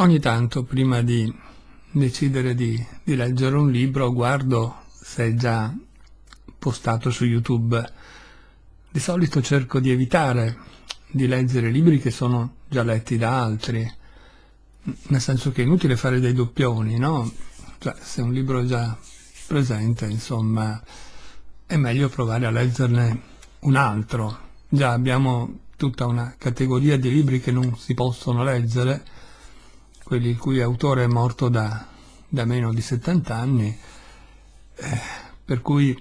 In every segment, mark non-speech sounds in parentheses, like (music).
Ogni tanto, prima di decidere di, di leggere un libro, guardo se è già postato su YouTube. Di solito cerco di evitare di leggere libri che sono già letti da altri, nel senso che è inutile fare dei doppioni, no? Cioè, se un libro è già presente, insomma, è meglio provare a leggerne un altro. Già abbiamo tutta una categoria di libri che non si possono leggere, quelli il cui autore è morto da, da meno di 70 anni, eh, per cui,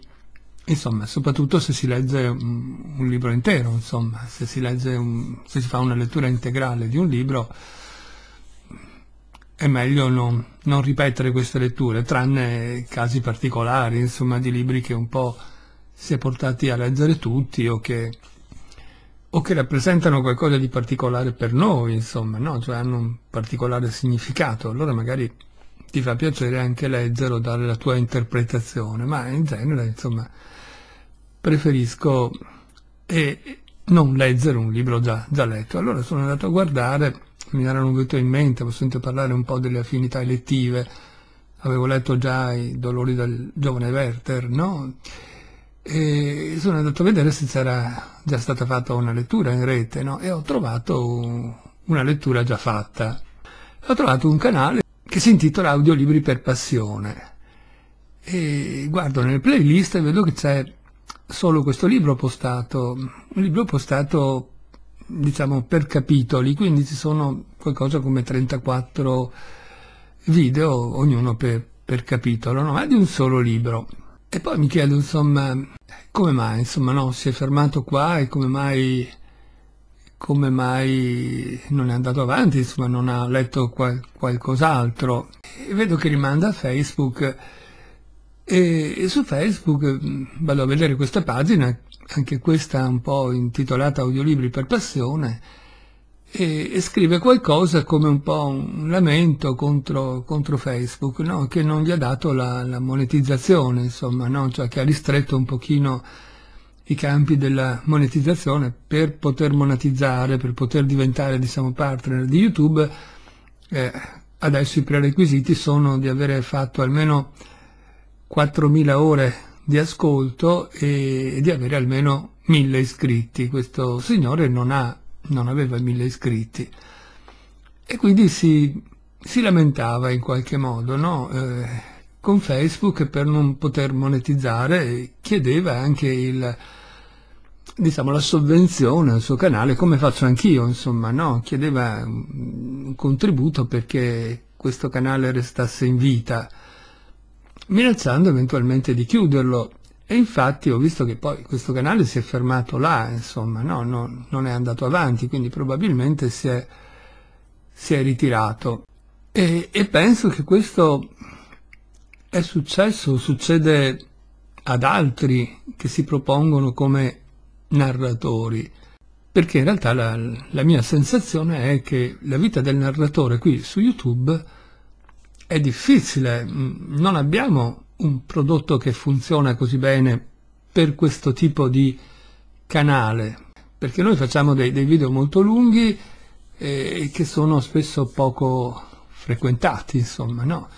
insomma, soprattutto se si legge un, un libro intero, insomma, se si, un, se si, fa una lettura integrale di un libro, è meglio non, non ripetere queste letture, tranne casi particolari, insomma, di libri che un po' si è portati a leggere tutti o che o che rappresentano qualcosa di particolare per noi, insomma, no? cioè hanno un particolare significato, allora magari ti fa piacere anche leggere o dare la tua interpretazione, ma in genere, insomma, preferisco eh, non leggere un libro già, già, letto. Allora sono andato a guardare, mi erano venute in mente, ho sentito parlare un po' delle affinità elettive, avevo letto già i dolori del giovane Werther, no? e sono andato a vedere se c'era già stata fatta una lettura in rete no? e ho trovato una lettura già fatta. Ho trovato un canale che si intitola Audiolibri per passione e guardo nelle playlist e vedo che c'è solo questo libro postato, un libro postato diciamo per capitoli, quindi ci sono qualcosa come 34 video, ognuno per, per capitolo, ma di un solo libro. E poi mi chiedo, insomma, come mai, insomma, no, si è fermato qua e come mai, come mai non è andato avanti, insomma, non ha letto qual qualcos'altro. E vedo che rimanda a Facebook e, e su Facebook mm, vado a vedere questa pagina, anche questa un po' intitolata Audiolibri per passione, e, e, scrive qualcosa come un po' un lamento contro, contro Facebook, no? che non gli ha dato la, la monetizzazione, insomma, no? cioè che ha ristretto un pochino i campi della monetizzazione per poter monetizzare, per poter diventare diciamo, partner di YouTube. Eh, adesso i prerequisiti sono di avere fatto almeno 4.000 ore di ascolto e, e di avere almeno 1.000 iscritti. Questo signore non ha non aveva mille iscritti, e quindi si, si lamentava in qualche modo, no? Eh, con Facebook per non poter monetizzare chiedeva anche il, diciamo, la sovvenzione al suo canale, come faccio anch'io, insomma, no? chiedeva un contributo perché questo canale restasse in vita, minacciando eventualmente di chiuderlo. E infatti ho visto che poi questo canale si è fermato là, insomma, no, no, non è andato avanti, quindi probabilmente si è, si è ritirato. E, e, penso che questo è successo, succede ad altri che si propongono come narratori, perché in realtà la, la mia sensazione è che la vita del narratore qui su YouTube è difficile, mm, non abbiamo un prodotto che funziona così bene per questo tipo di canale, perché noi facciamo dei, dei video molto lunghi eh, e che sono spesso poco frequentati, insomma, no?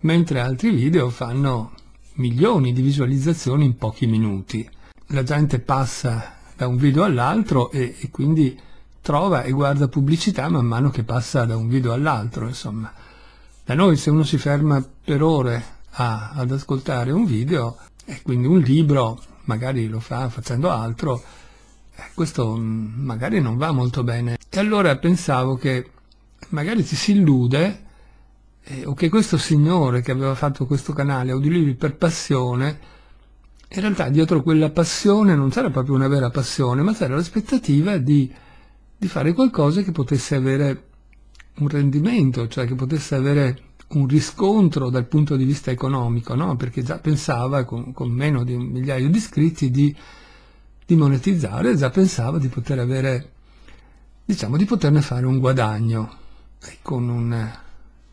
mentre altri video fanno milioni di visualizzazioni in pochi minuti. La gente passa da un video all'altro e, e quindi trova e guarda pubblicità man mano che passa da un video all'altro, insomma. Da noi se uno si ferma per ore a, ad ascoltare un video e quindi un libro, magari lo fa facendo altro, eh, questo mm, magari non va molto bene. E allora pensavo che magari ci si illude eh, o che questo signore che aveva fatto questo canale audiolibri per passione in realtà dietro quella passione non c'era proprio una vera passione, ma c'era l'aspettativa di, di, fare qualcosa che potesse avere un rendimento, cioè che potesse avere un riscontro dal punto di vista economico, no? perché già pensava con, con, meno di un migliaio di iscritti di, di, monetizzare, già pensava di poter avere, diciamo, di poterne fare un guadagno eh, con, un,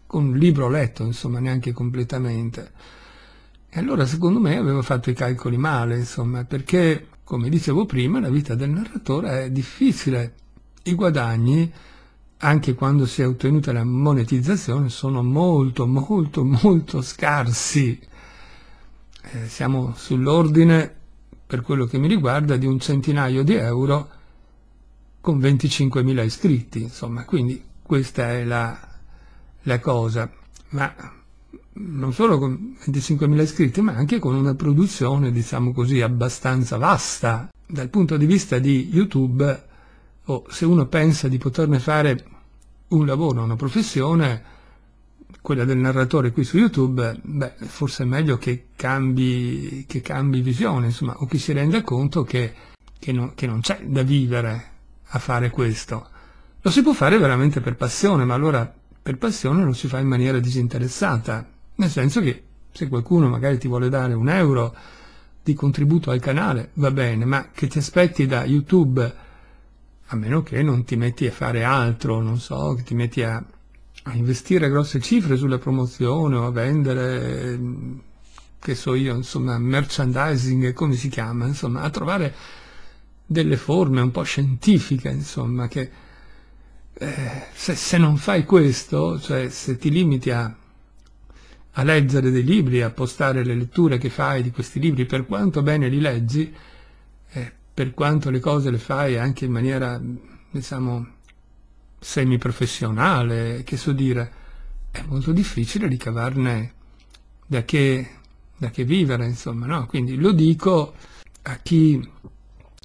con un libro letto, insomma, neanche completamente. E allora secondo me avevo fatto i calcoli male, insomma, perché, come dicevo prima, la vita del narratore è difficile. I guadagni anche quando si è ottenuta la monetizzazione, sono molto, molto, molto scarsi. Eh, siamo sull'ordine, per quello che mi riguarda, di un centinaio di euro con 25.000 iscritti, insomma, quindi questa è la, la cosa. Ma non solo con 25.000 iscritti, ma anche con una produzione, diciamo così, abbastanza vasta. Dal punto di vista di YouTube, o oh, se uno pensa di poterne fare un lavoro, una professione, quella del narratore qui su YouTube, beh, forse è meglio che cambi, che cambi visione, insomma, o che si renda conto che, che, non, che non c'è da vivere a fare questo. Lo si può fare veramente per passione, ma allora per passione lo si fa in maniera disinteressata, nel senso che se qualcuno magari ti vuole dare un euro di contributo al canale, va bene, ma che ti aspetti da YouTube a meno che non ti metti a fare altro, non so, che ti metti a, a investire grosse cifre sulla promozione o a vendere, che so io, insomma, merchandising, come si chiama, insomma, a trovare delle forme un po' scientifiche, insomma, che eh, se, se, non fai questo, cioè se ti limiti a, a leggere dei libri, a postare le letture che fai di questi libri, per quanto bene li leggi, eh, per quanto le cose le fai anche in maniera, diciamo, semiprofessionale, che so dire, è molto difficile ricavarne da che, da che vivere, insomma, no? Quindi lo dico a chi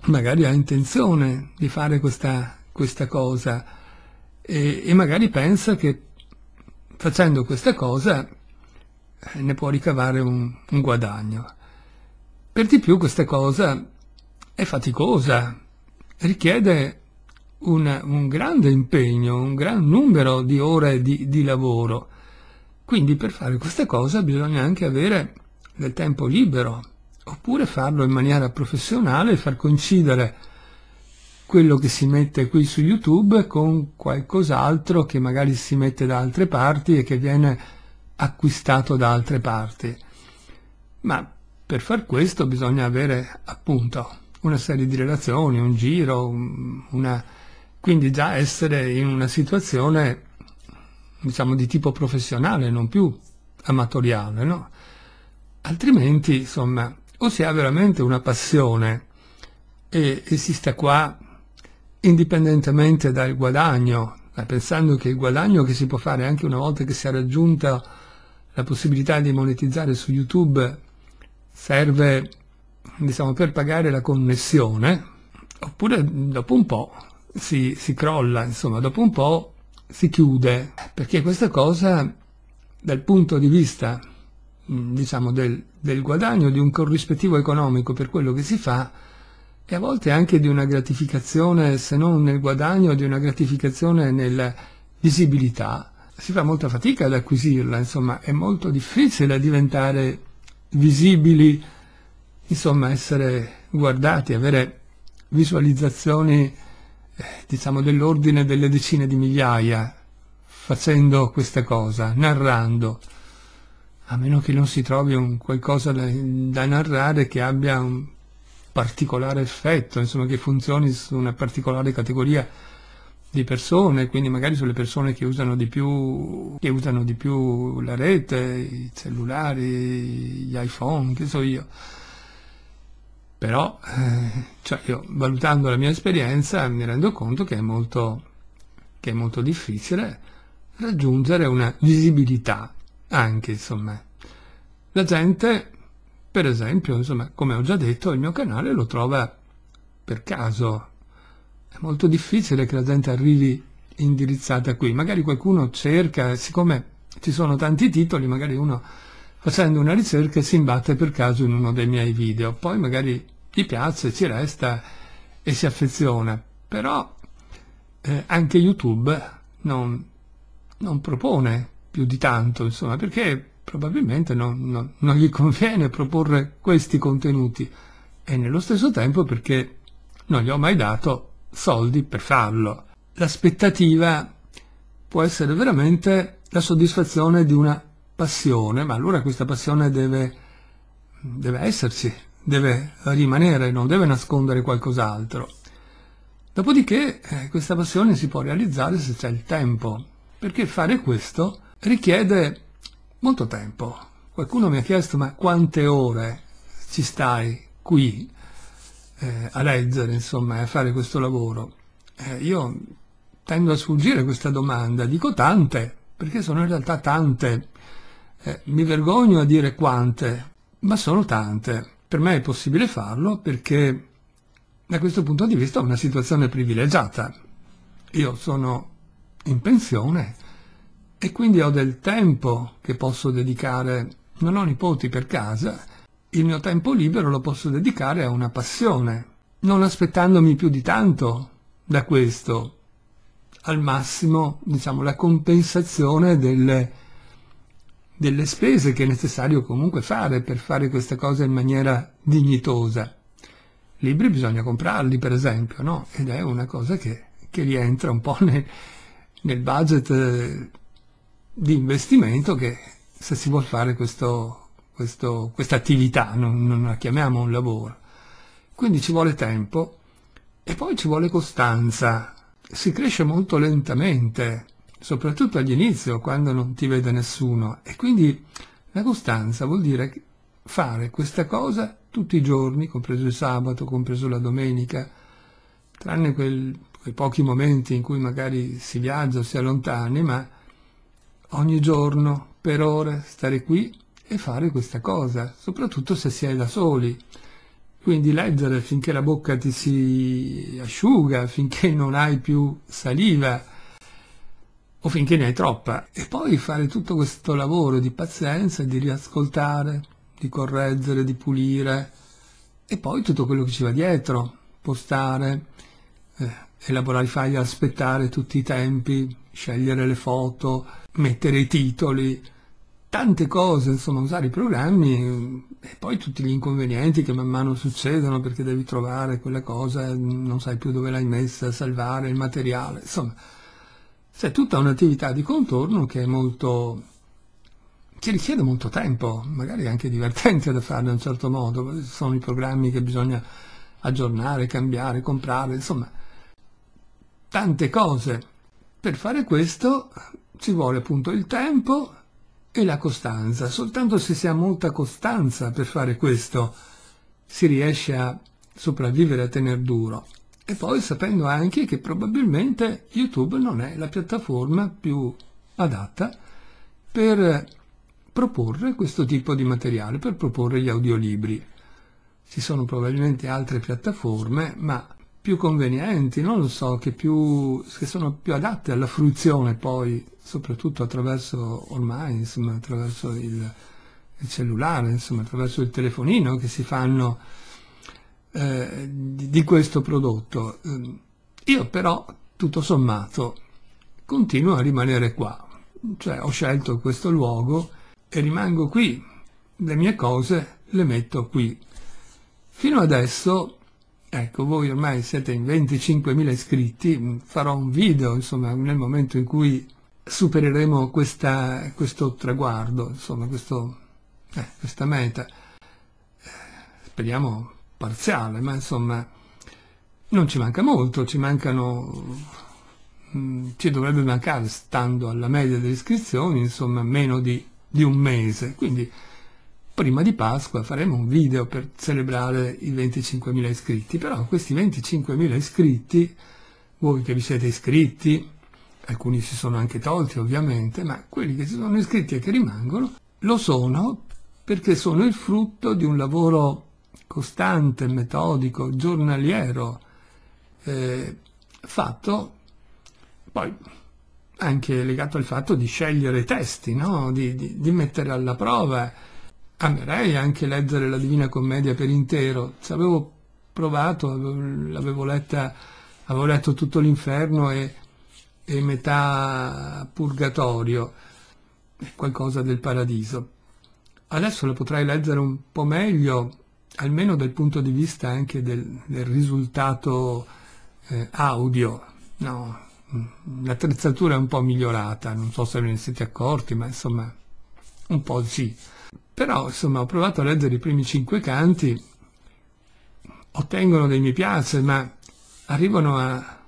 magari ha intenzione di fare questa, questa cosa e, e magari pensa che facendo questa cosa eh, ne può ricavare un, un guadagno. Per di più questa cosa è faticosa, richiede un, un grande impegno, un gran numero di ore di, di lavoro. Quindi per fare questa cosa bisogna anche avere del tempo libero, oppure farlo in maniera professionale, far coincidere quello che si mette qui su YouTube con qualcos'altro che magari si mette da altre parti e che viene acquistato da altre parti. Ma per far questo bisogna avere appunto una serie di relazioni, un giro, una... quindi già essere in una situazione diciamo di tipo professionale, non più amatoriale, no? Altrimenti, insomma, o si ha veramente una passione e, e si sta qua indipendentemente dal guadagno, pensando che il guadagno che si può fare anche una volta che si è raggiunta la possibilità di monetizzare su YouTube serve diciamo, per pagare la connessione, oppure dopo un po' si, si crolla, insomma, dopo un po' si chiude, perché questa cosa dal punto di vista mm, diciamo, del, del, guadagno, di un corrispettivo economico per quello che si fa e a volte anche di una gratificazione, se non nel guadagno, di una gratificazione nella visibilità, si fa molta fatica ad acquisirla, insomma è molto difficile diventare visibili insomma essere guardati, avere visualizzazioni eh, diciamo dell'ordine delle decine di migliaia facendo questa cosa, narrando, a meno che non si trovi un qualcosa da, da narrare che abbia un particolare effetto, insomma che funzioni su una particolare categoria di persone, quindi magari sulle persone che usano di più, che usano di più la rete, i cellulari, gli iPhone, che so io però eh, cioè io, valutando la mia esperienza mi rendo conto che è molto, che è molto difficile raggiungere una visibilità anche insomma la gente per esempio insomma come ho già detto il mio canale lo trova per caso è molto difficile che la gente arrivi indirizzata qui magari qualcuno cerca siccome ci sono tanti titoli magari uno facendo una ricerca e si imbatte per caso in uno dei miei video. Poi magari gli piace, ci resta e si affeziona. Però eh, anche YouTube non, non, propone più di tanto, insomma, perché probabilmente non, non, non gli conviene proporre questi contenuti e nello stesso tempo perché non gli ho mai dato soldi per farlo. L'aspettativa può essere veramente la soddisfazione di una passione, ma allora questa passione deve, deve esserci, deve rimanere, non deve nascondere qualcos'altro. Dopodiché eh, questa passione si può realizzare se c'è il tempo, perché fare questo richiede molto tempo. Qualcuno mi ha chiesto ma quante ore ci stai qui eh, a leggere, insomma, a fare questo lavoro? Eh, io tendo a sfuggire questa domanda, dico tante, perché sono in realtà tante eh, mi vergogno a dire quante, ma sono tante. Per me è possibile farlo perché da questo punto di vista ho una situazione privilegiata. Io sono in pensione e quindi ho del tempo che posso dedicare, non ho nipoti per casa, il mio tempo libero lo posso dedicare a una passione, non aspettandomi più di tanto da questo, al massimo diciamo la compensazione delle delle spese che è necessario comunque fare per fare queste cose in maniera dignitosa. Libri bisogna comprarli, per esempio, no? Ed è una cosa che, che rientra un po' (laughs) nel, nel budget eh, di investimento che se si vuole fare questa attività, non, non la chiamiamo un lavoro. Quindi ci vuole tempo e poi ci vuole costanza. Si cresce molto lentamente soprattutto all'inizio, quando non ti vede nessuno. E quindi la costanza vuol dire fare questa cosa tutti i giorni, compreso il sabato, compreso la domenica, tranne quel, quei pochi momenti in cui magari si viaggia o si allontani, ma ogni giorno, per ore, stare qui e fare questa cosa, soprattutto se si è da soli. Quindi leggere finché la bocca ti si asciuga, finché non hai più saliva, o finché ne hai troppa, e poi fare tutto questo lavoro di pazienza, di riascoltare, di correggere, di pulire, e poi tutto quello che ci va dietro, postare, eh, elaborare i file, aspettare tutti i tempi, scegliere le foto, mettere i titoli, tante cose, insomma, usare i programmi eh, e poi tutti gli inconvenienti che man mano succedono perché devi trovare quella cosa, non sai più dove l'hai messa, salvare il materiale, insomma, c'è tutta un'attività di contorno che è molto ci richiede molto tempo, magari anche divertente da fare in un certo modo, sono i programmi che bisogna aggiornare, cambiare, comprare, insomma, tante cose. Per fare questo ci vuole appunto il tempo e la costanza. Soltanto se si ha molta costanza per fare questo si riesce a sopravvivere, a tenere duro e poi sapendo anche che probabilmente YouTube non è la piattaforma più adatta per proporre questo tipo di materiale, per proporre gli audiolibri. Ci sono probabilmente altre piattaforme, ma più convenienti, non lo so, che, più, che sono più adatte alla fruizione poi, soprattutto attraverso ormai, insomma, attraverso il, il cellulare, insomma, attraverso il telefonino, che si fanno eh, di questo prodotto. Ehm, io però, tutto sommato, continuo a rimanere qua, cioè ho scelto questo luogo e rimango qui, le mie cose le metto qui. Fino adesso, ecco, voi ormai siete in 25.000 iscritti, mm, farò un video, insomma, nel momento in cui supereremo questa, questo traguardo, insomma, questo, eh, questa meta. Eh, speriamo parziale, ma insomma non ci manca molto, ci mancano, mh, mm, ci dovrebbe mancare, stando alla media delle iscrizioni, insomma meno di, di un mese. Quindi prima di Pasqua faremo un video per celebrare i 25.000 iscritti, però questi 25.000 iscritti, voi che vi siete iscritti, alcuni si sono anche tolti ovviamente, ma quelli che si sono iscritti e che rimangono, lo sono perché sono il frutto di un lavoro costante, metodico, giornaliero, eh, fatto poi anche legato al fatto di scegliere i testi, no? di, di, di mettere alla prova. Amerei anche leggere la Divina Commedia per intero, ci avevo provato, l'avevo letta, avevo letto tutto l'inferno e, e metà purgatorio, qualcosa del paradiso. Adesso la potrei leggere un po' meglio, almeno dal punto di vista anche del, del risultato eh, audio. No, mm, l'attrezzatura è un po' migliorata, non so se ve ne siete accorti, ma insomma un po' sì. Però insomma ho provato a leggere i primi cinque canti, ottengono dei mi piace, ma arrivano a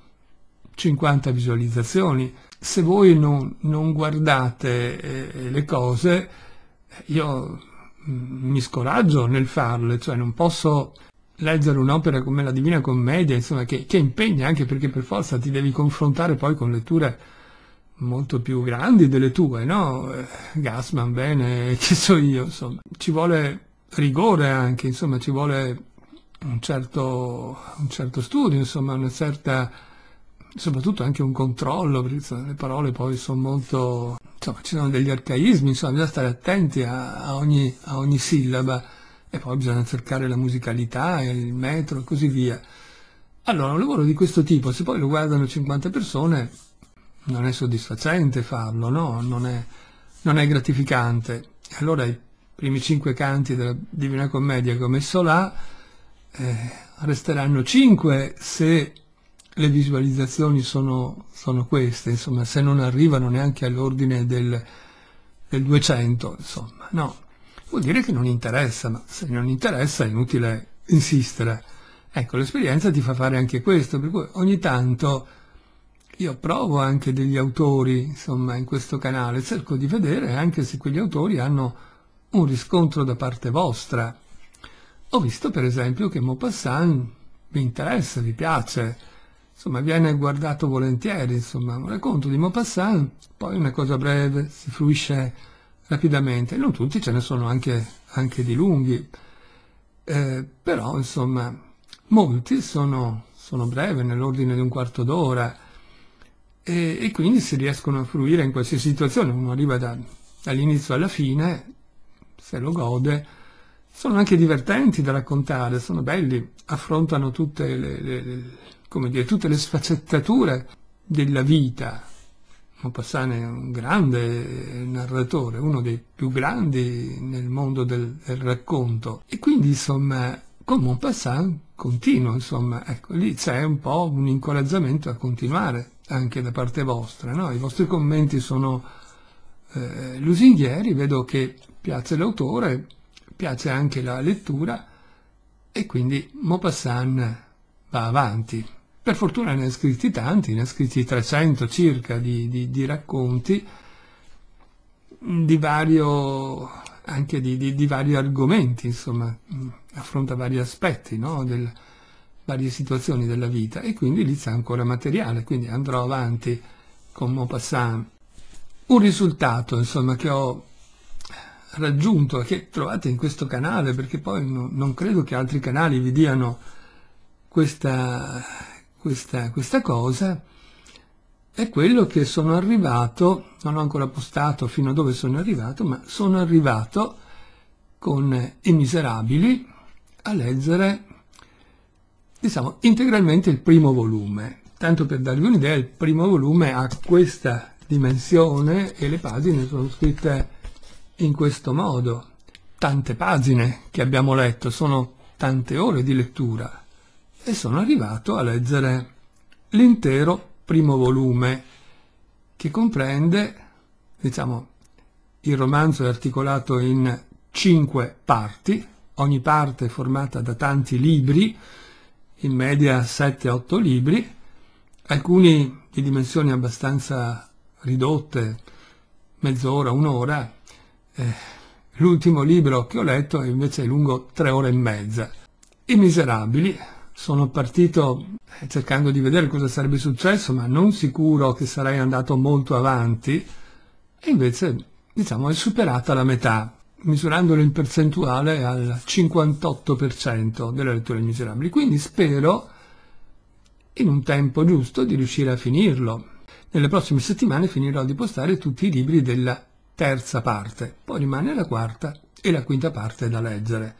50 visualizzazioni. Se voi non, non guardate eh, le cose, io mi scoraggio nel farle, cioè non posso leggere un'opera come la Divina Commedia, insomma, che, che, impegna anche perché per forza ti devi confrontare poi con letture molto più grandi delle tue, no? Eh, Gassman, bene, (laughs) chi so io, insomma. Ci vuole rigore anche, insomma, ci vuole un certo, un certo studio, insomma, una certa soprattutto anche un controllo, perché le parole poi sono molto... insomma ci sono degli arcaismi, insomma bisogna stare attenti a, a, ogni, a ogni sillaba e poi bisogna cercare la musicalità, il metro e così via. Allora, un lavoro di questo tipo, se poi lo guardano 50 persone, non è soddisfacente farlo, no? Non è, non è gratificante. Allora i primi cinque canti della Divina Commedia che ho messo là eh, resteranno cinque se le visualizzazioni sono, sono queste, insomma, se non arrivano neanche all'ordine del, del 200, insomma, no. Vuol dire che non interessa, ma se non interessa è inutile insistere. Ecco, l'esperienza ti fa fare anche questo, per cui ogni tanto io provo anche degli autori, insomma, in questo canale, cerco di vedere anche se quegli autori hanno un riscontro da parte vostra. Ho visto per esempio che Maupassant vi interessa, vi piace, insomma viene guardato volentieri, insomma, un racconto di Maupassant, poi una cosa breve, si fruisce rapidamente, non tutti, ce ne sono anche, anche di lunghi, eh, però insomma molti sono, sono brevi, nell'ordine di un quarto d'ora, e, e, quindi si riescono a fruire in qualsiasi situazione, uno arriva da, dall'inizio alla fine, se lo gode, sono anche divertenti da raccontare, sono belli, affrontano tutte le, le, le come dire, tutte le sfaccettature della vita. Maupassant è un grande narratore, uno dei più grandi nel mondo del, del racconto. E quindi, insomma, con Maupassant continuo, insomma, ecco, lì c'è un po' un incoraggiamento a continuare anche da parte vostra, no? I vostri commenti sono eh, lusinghieri, vedo che piace l'autore, piace anche la lettura e quindi Maupassant va avanti. Per fortuna ne ha scritti tanti, ne ha scritti 300 circa di, di, di racconti di vario, anche di, di, vari argomenti, insomma, affronta vari aspetti, no? Del, varie situazioni della vita e quindi lì c'è ancora materiale, quindi andrò avanti con Maupassant. Un risultato, insomma, che ho raggiunto e che trovate in questo canale, perché poi no, non credo che altri canali vi diano questa questa, questa cosa è quello che sono arrivato, non ho ancora postato fino a dove sono arrivato, ma sono arrivato con I Miserabili a leggere, diciamo, integralmente il primo volume. Tanto per darvi un'idea, il primo volume ha questa dimensione e le pagine sono scritte in questo modo. Tante pagine che abbiamo letto, sono tante ore di lettura, e sono arrivato a leggere l'intero primo volume che comprende, diciamo, il romanzo è articolato in cinque parti, ogni parte è formata da tanti libri, in media 7-8 libri, alcuni di dimensioni abbastanza ridotte, mezz'ora, un'ora. Eh, l'ultimo libro che ho letto invece è lungo tre ore e mezza. I Miserabili, sono partito eh, cercando di vedere cosa sarebbe successo, ma non sicuro che sarei andato molto avanti, e invece diciamo è superata la metà, misurandolo in percentuale al 58% delle letture miserabili. Quindi spero in un tempo giusto di riuscire a finirlo. Nelle prossime settimane finirò di postare tutti i libri della terza parte, poi rimane la quarta e la quinta parte da leggere.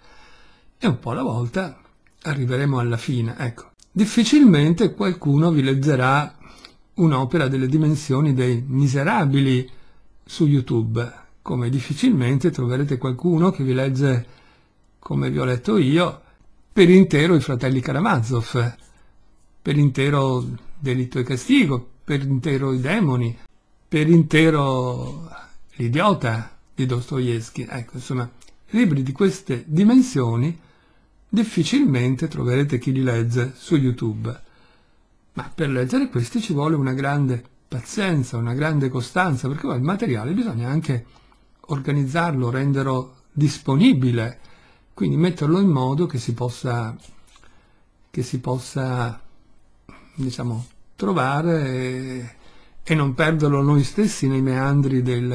E un po' alla volta arriveremo alla fine, ecco. Difficilmente qualcuno vi leggerà un'opera delle dimensioni dei miserabili su YouTube, come difficilmente troverete qualcuno che vi legge, come vi ho letto io, per intero i fratelli Karamazov, per intero Delitto e Castigo, per intero i demoni, per intero l'idiota di Dostoevsky. Ecco, insomma, libri di queste dimensioni difficilmente troverete chi li legge su YouTube. Ma per leggere questi ci vuole una grande pazienza, una grande costanza, perché poi il materiale bisogna anche organizzarlo, renderlo disponibile, quindi metterlo in modo che si possa, che si possa diciamo, trovare e, e, non perderlo noi stessi nei meandri del,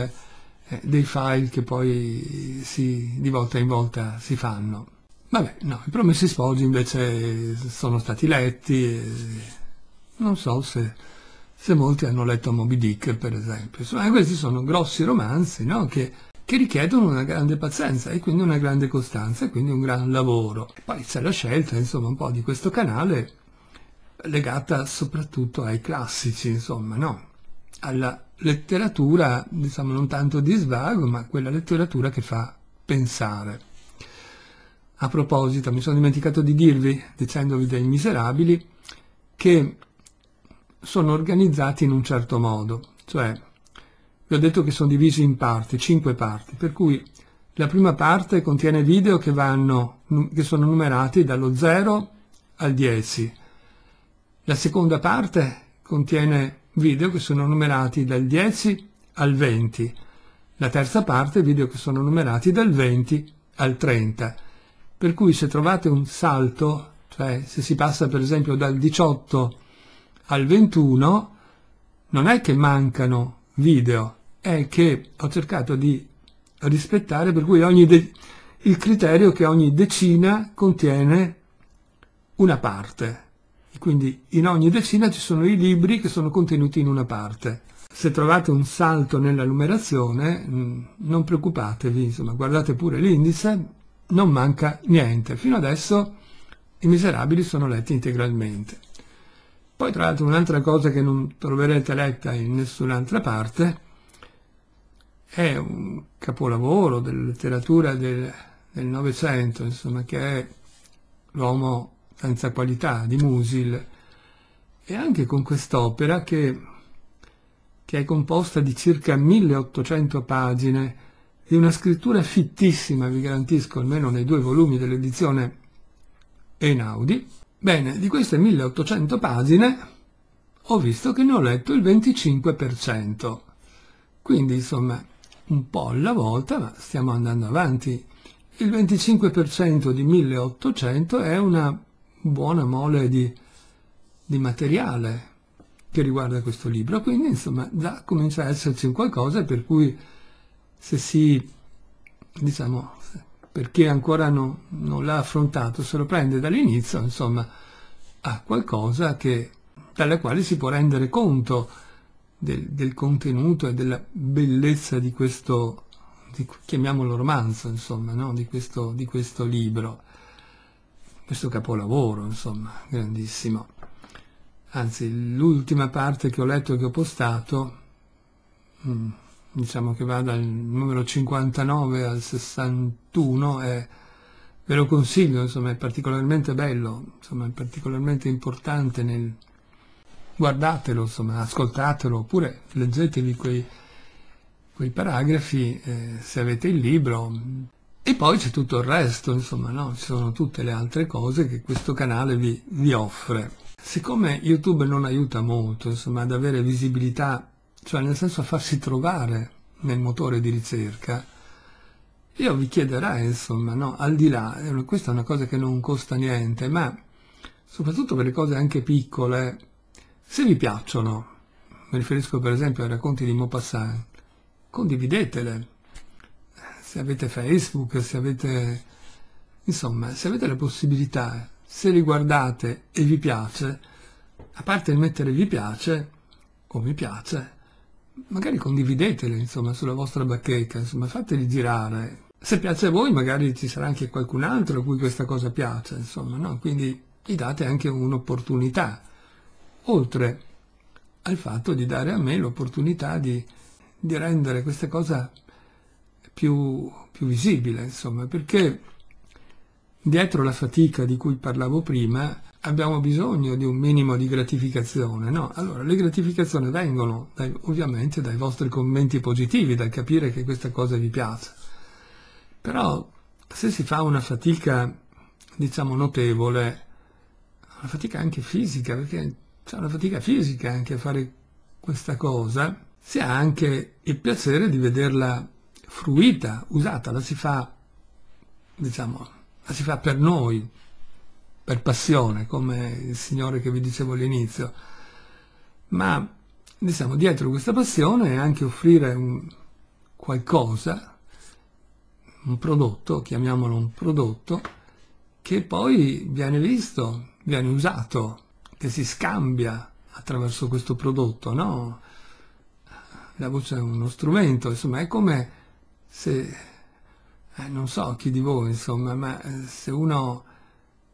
eh, dei file che poi si, di volta in volta si fanno. Vabbè, no, i promessi sposi invece sono stati letti e non so se, se molti hanno letto Moby Dick, per esempio. Insomma, questi sono grossi romanzi no? che, che, richiedono una grande pazienza e quindi una grande costanza e quindi un gran lavoro. Poi c'è la scelta, insomma, un po' di questo canale legata soprattutto ai classici, insomma, no? Alla letteratura, diciamo, non tanto di svago, ma quella letteratura che fa pensare. A proposito, mi sono dimenticato di dirvi, dicendovi dei miserabili, che sono organizzati in un certo modo, cioè vi ho detto che sono divisi in parti, cinque parti, per cui la prima parte contiene video che, vanno, che sono numerati dallo 0 al 10, la seconda parte contiene video che sono numerati dal 10 al 20, la terza parte video che sono numerati dal 20 al 30 per cui se trovate un salto, cioè se si passa per esempio dal 18 al 21, non è che mancano video, è che ho cercato di rispettare per cui il criterio che ogni decina contiene una parte. Quindi in ogni decina ci sono i libri che sono contenuti in una parte. Se trovate un salto nella numerazione, mm, non preoccupatevi, insomma, guardate pure l'indice, non manca niente. Fino adesso i miserabili sono letti integralmente. Poi tra l'altro un'altra cosa che non troverete letta in nessun'altra parte è un capolavoro della letteratura del Novecento, insomma, che è L'uomo senza qualità di Musil, e anche con quest'opera che, che è composta di circa 1800 pagine, di una scrittura fittissima, vi garantisco, almeno nei due volumi dell'edizione Einaudi. Bene, di queste 1800 pagine ho visto che ne ho letto il 25%. Quindi, insomma, un po' alla volta, ma stiamo andando avanti. Il 25% di 1800 è una buona mole di, di materiale che riguarda questo libro, quindi insomma già comincia ad esserci un qualcosa per cui se si, diciamo, per chi ancora non, non l'ha affrontato, se lo prende dall'inizio, insomma, ha qualcosa che, dalla quale si può rendere conto del, del contenuto e della bellezza di questo, di, chiamiamolo romanzo, insomma, no? di, questo, di questo libro, questo capolavoro, insomma, grandissimo. Anzi, l'ultima parte che ho letto e che ho postato, mh, mm, diciamo che va dal numero 59 al 61 è, ve lo consiglio, insomma è particolarmente bello, insomma è particolarmente importante nel, guardatelo, insomma, ascoltatelo, oppure leggetevi quei, quei paragrafi eh, se avete il libro. E poi c'è tutto il resto, insomma, no? ci sono tutte le altre cose che questo canale vi, vi offre. Siccome YouTube non aiuta molto, insomma, ad avere visibilità cioè nel senso farsi trovare nel motore di ricerca, io vi chiederei, insomma, no, al di là, eh, questa è una cosa che non costa niente, ma soprattutto per le cose anche piccole, se vi piacciono, mi riferisco per esempio ai racconti di Maupassant, condividetele. Se avete Facebook, se avete... insomma, se avete la possibilità, se li guardate e vi piace, a parte il mettere vi piace o mi piace, magari condividetele insomma, sulla vostra bacheca, insomma, fateli girare. Se piace a voi magari ci sarà anche qualcun altro a cui questa cosa piace, insomma, no? quindi gli date anche un'opportunità, oltre al fatto di dare a me l'opportunità di, di rendere questa cosa più, più visibile, insomma, perché dietro la fatica di cui parlavo prima abbiamo bisogno di un minimo di gratificazione, no? Allora, le gratificazioni vengono dai, ovviamente dai vostri commenti positivi, dal capire che questa cosa vi piace. Però se si fa una fatica, diciamo, notevole, una fatica anche fisica, perché c'è una fatica fisica anche a fare questa cosa, si ha anche il piacere di vederla fruita, usata, la si fa, diciamo, la si fa per noi, per passione, come il Signore che vi dicevo all'inizio, ma diciamo dietro questa passione è anche offrire un qualcosa, un prodotto, chiamiamolo un prodotto, che poi viene visto, viene usato, che si scambia attraverso questo prodotto, no? La voce è uno strumento, insomma, è come se, eh, non so chi di voi, insomma, ma eh, se uno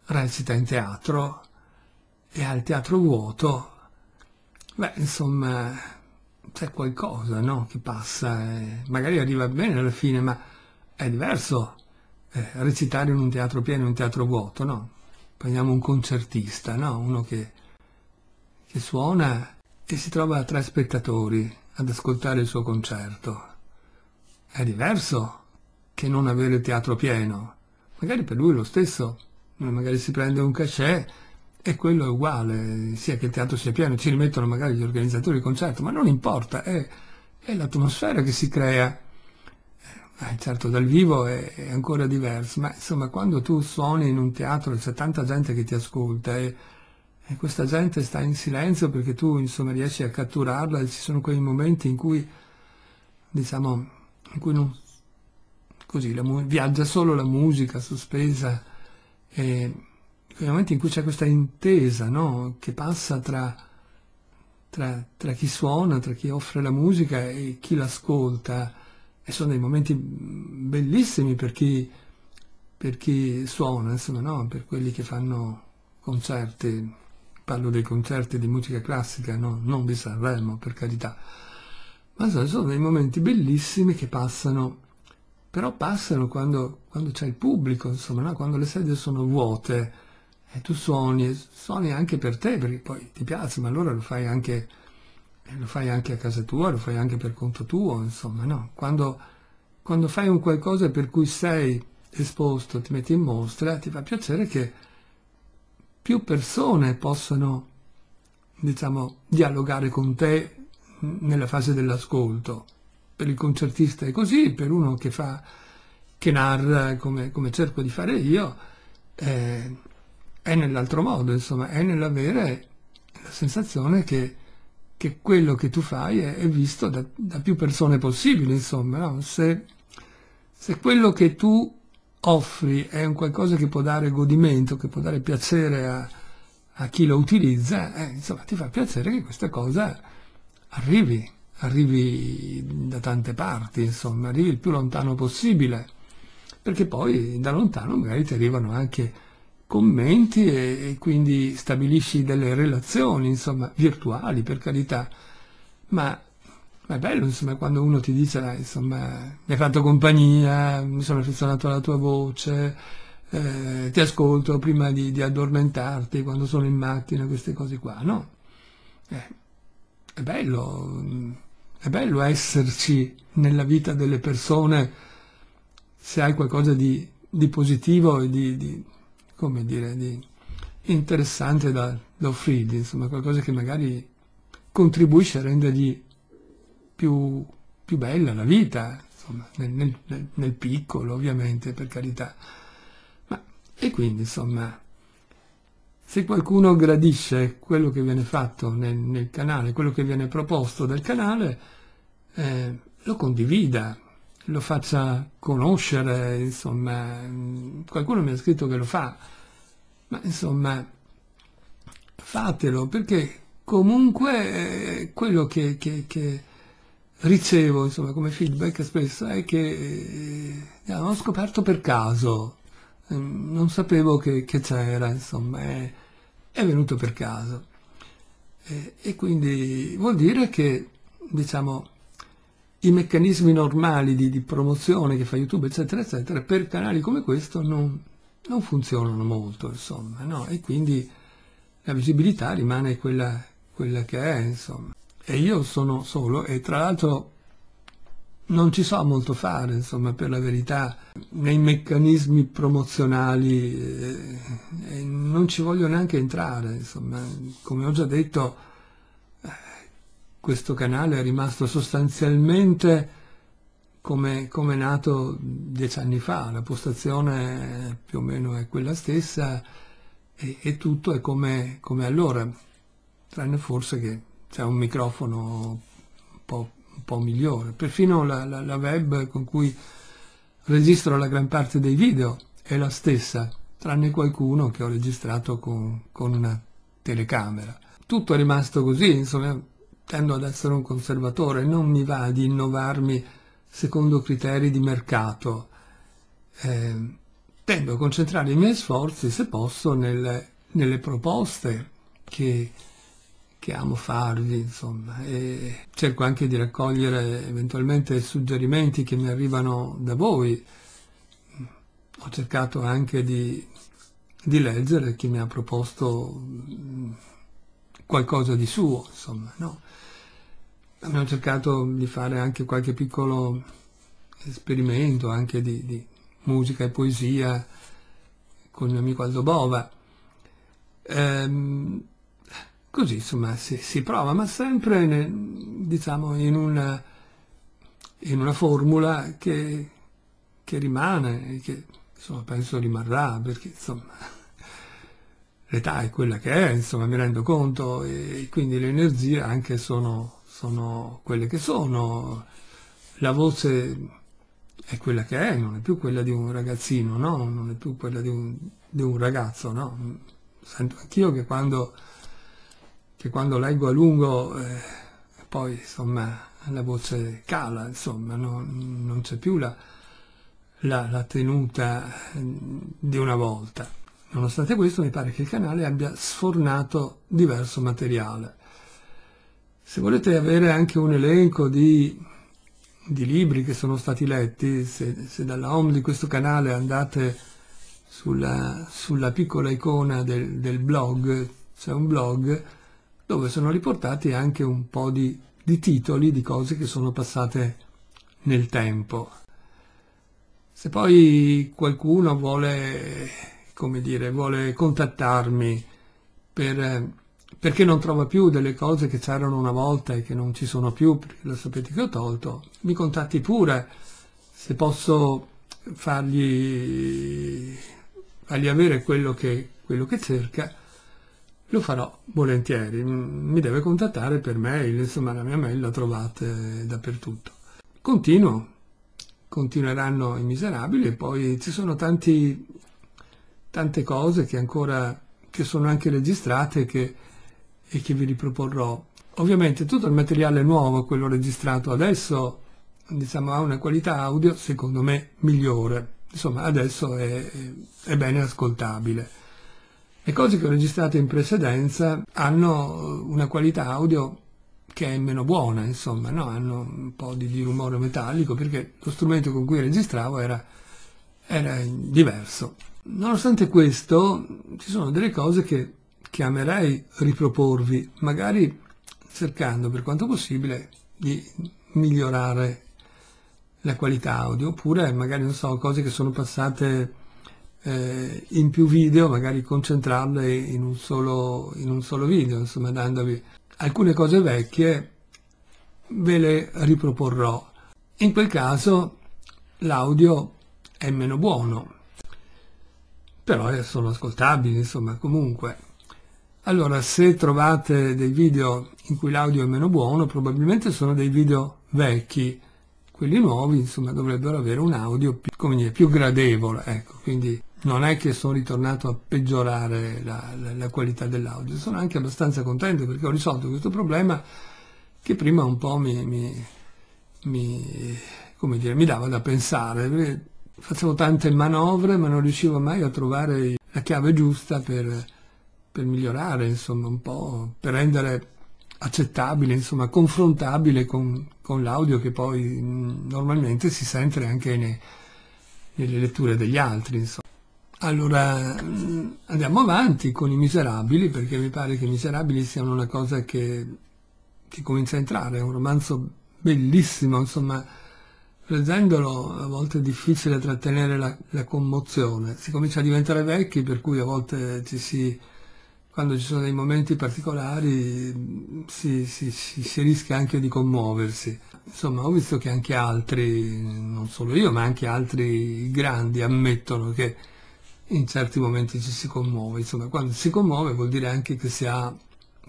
recita in teatro e al teatro vuoto, beh, insomma, c'è qualcosa no? che passa, eh, magari arriva bene alla fine, ma è diverso eh, recitare in un teatro pieno e in un teatro vuoto, no? Prendiamo un concertista, no? Uno che, che suona e si trova tra spettatori ad ascoltare il suo concerto. È diverso che non avere il teatro pieno. Magari per lui lo stesso magari si prende un cachet e quello è uguale, sia che il teatro sia pieno, ci rimettono magari gli organizzatori di concerto, ma non importa, è, è l'atmosfera che si crea. Eh, eh, certo, dal vivo è, è, ancora diverso, ma insomma, quando tu suoni in un teatro c'è tanta gente che ti ascolta e, e, questa gente sta in silenzio perché tu insomma riesci a catturarla e ci sono quei momenti in cui, diciamo, in cui non, così, la, viaggia solo la musica sospesa eh, quei momenti in cui c'è questa intesa no? che passa tra, tra, tra, chi suona, tra chi offre la musica e chi l'ascolta, e sono dei momenti bellissimi per chi, per chi suona, insomma, no? per quelli che fanno concerti, parlo dei concerti di musica classica, no? non di Sanremo, per carità, ma sono dei momenti bellissimi che passano però passano quando, quando c'è il pubblico, insomma, no? quando le sedie sono vuote e eh, tu suoni, suoni anche per te, perché poi ti piace, ma allora lo fai anche, lo fai anche a casa tua, lo fai anche per conto tuo, insomma, no? quando, quando fai un qualcosa per cui sei esposto, ti metti in mostra, ti fa piacere che più persone possano, diciamo, dialogare con te nella fase dell'ascolto per il concertista è così, per uno che fa, che narra come, come cerco di fare io, eh, è nell'altro modo, insomma, è nell'avere la sensazione che, che quello che tu fai è, è visto da, da, più persone possibile, insomma, no? se, se quello che tu offri è un qualcosa che può dare godimento, che può dare piacere a, a chi lo utilizza, eh, insomma ti fa piacere che questa cosa arrivi arrivi da tante parti, insomma, arrivi il più lontano possibile, perché poi da lontano magari ti arrivano anche commenti e, e quindi stabilisci delle relazioni, insomma, virtuali, per carità, ma, ma, è bello, insomma, quando uno ti dice, dai, insomma, mi hai fatto compagnia, mi sono affezionato alla tua voce, eh, ti ascolto prima di, di, addormentarti quando sono in macchina, queste cose qua, no? Eh è bello, è bello esserci nella vita delle persone se hai qualcosa di, di positivo e di, di, come dire, di interessante da, da offrirgli, insomma, qualcosa che magari contribuisce a rendergli più, più bella la vita, insomma, nel, nel, nel piccolo ovviamente, per carità. Ma, e quindi, insomma, se qualcuno gradisce quello che viene fatto nel, nel canale, quello che viene proposto dal canale, eh, lo condivida, lo faccia conoscere, insomma, mm, qualcuno mi ha scritto che lo fa, ma insomma, fatelo perché comunque eh, quello che, che, che, ricevo, insomma, come feedback spesso è che eh, ho scoperto per caso, Ehm, non sapevo che, che c'era, insomma, è, è, venuto per caso. E, e, quindi vuol dire che, diciamo, i meccanismi normali di, di, promozione che fa YouTube, eccetera, eccetera, per canali come questo non, non funzionano molto, insomma, no? E quindi la visibilità rimane quella, quella che è, insomma. E io sono solo, e tra l'altro non ci so molto fare, insomma, per la verità, nei meccanismi promozionali eh, eh, non ci voglio neanche entrare, insomma, come ho già detto, eh, questo canale è rimasto sostanzialmente come, come nato dieci anni fa, la postazione più o meno è quella stessa e, e tutto è come, come allora, tranne forse che c'è un microfono un po' un po' migliore. Perfino la, la, la web con cui registro la gran parte dei video è la stessa, tranne qualcuno che ho registrato con, con una telecamera. Tutto è rimasto così, insomma, tendo ad essere un conservatore, non mi va di innovarmi secondo criteri di mercato. Eh, tendo a concentrare i miei sforzi, se posso, nel, nelle proposte che che amo farvi, insomma, e cerco anche di raccogliere eventualmente suggerimenti che mi arrivano da voi. Ho cercato anche di, di leggere chi mi ha proposto mm, qualcosa di suo, insomma, no? Abbiamo cercato di fare anche qualche piccolo esperimento, anche di, di musica e poesia, con il mio amico Aldo Bova. Ehm, Così insomma si, si prova, ma sempre nel, diciamo, in, una, in una formula che, che rimane, che insomma, penso rimarrà, perché insomma l'età è quella che è, insomma mi rendo conto, e quindi le energie anche sono, sono quelle che sono, la voce è quella che è, non è più quella di un ragazzino, no? Non è più quella di un, di un ragazzo, no? Sento anch'io che quando che quando leggo a lungo eh, poi insomma la voce cala, insomma no? non c'è più la, la, la tenuta mm, di una volta. Nonostante questo mi pare che il canale abbia sfornato diverso materiale. Se volete avere anche un elenco di, di libri che sono stati letti, se, se, dalla home di questo canale andate sulla, sulla piccola icona del, del blog, c'è cioè un blog, dove sono riportati anche un po' di, di titoli di cose che sono passate nel tempo. Se poi qualcuno vuole, come dire, vuole contattarmi per, perché non trova più delle cose che c'erano una volta e che non ci sono più, perché lo sapete che ho tolto, mi contatti pure. Se posso fargli, fargli avere quello che, quello che cerca, lo farò volentieri, mi deve contattare per mail, insomma la mia mail la trovate dappertutto. Continuo, continueranno i miserabili e poi ci sono tanti, tante cose che ancora, che sono anche registrate che, e che vi riproporrò. Ovviamente tutto il materiale nuovo, quello registrato adesso, diciamo ha una qualità audio secondo me migliore, insomma adesso è, è bene ascoltabile. Le cose che ho registrato in precedenza hanno eh, una qualità audio che è meno buona, insomma, no? hanno un po' di, di, rumore metallico perché lo strumento con cui registravo era, era diverso. Nonostante questo, ci sono delle cose che, chiamerei riproporvi, magari cercando per quanto possibile di migliorare la qualità audio, oppure magari, non so, cose che sono passate eh, in più video, magari concentrarle in un solo, in un solo video, insomma dandovi alcune cose vecchie ve le riproporrò. In quel caso l'audio è meno buono, però eh, sono ascoltabili, insomma, comunque. Allora, se trovate dei video in cui l'audio è meno buono, probabilmente sono dei video vecchi, quelli nuovi, insomma, dovrebbero avere un audio più, dire, più gradevole, ecco, quindi non è che sono ritornato a peggiorare la, la, la qualità dell'audio, sono anche abbastanza contento perché ho risolto questo problema che prima un po' mi, mi, mi, dire, mi dava da pensare, facevo tante manovre ma non riuscivo mai a trovare la chiave giusta per, per migliorare, insomma, un po', per rendere accettabile, insomma, confrontabile con, con l'audio che poi mm, normalmente si sente anche nei, nelle letture degli altri, insomma. Allora andiamo avanti con i miserabili perché mi pare che i miserabili siano una cosa che, che comincia a entrare, è un romanzo bellissimo, insomma leggendolo a volte è difficile trattenere la, la, commozione, si comincia a diventare vecchi per cui a volte ci si, quando ci sono dei momenti particolari si, si, si, si rischia anche di commuoversi. Insomma ho visto che anche altri, non solo io ma anche altri grandi ammettono che in certi momenti ci si commuove, insomma quando si commuove vuol dire anche che si ha,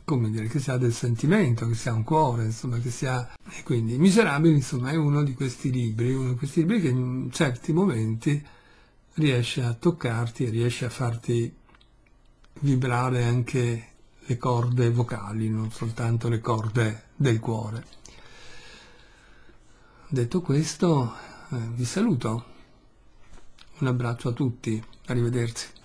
dire, che si ha del sentimento, che si ha un cuore, insomma che si ha... E quindi Miserabili insomma è uno di questi libri, uno di questi libri che in certi momenti riesce a toccarti e riesce a farti vibrare anche le corde vocali, non soltanto le corde del cuore. Detto questo, eh, vi saluto. Un abbraccio a tutti, arrivederci.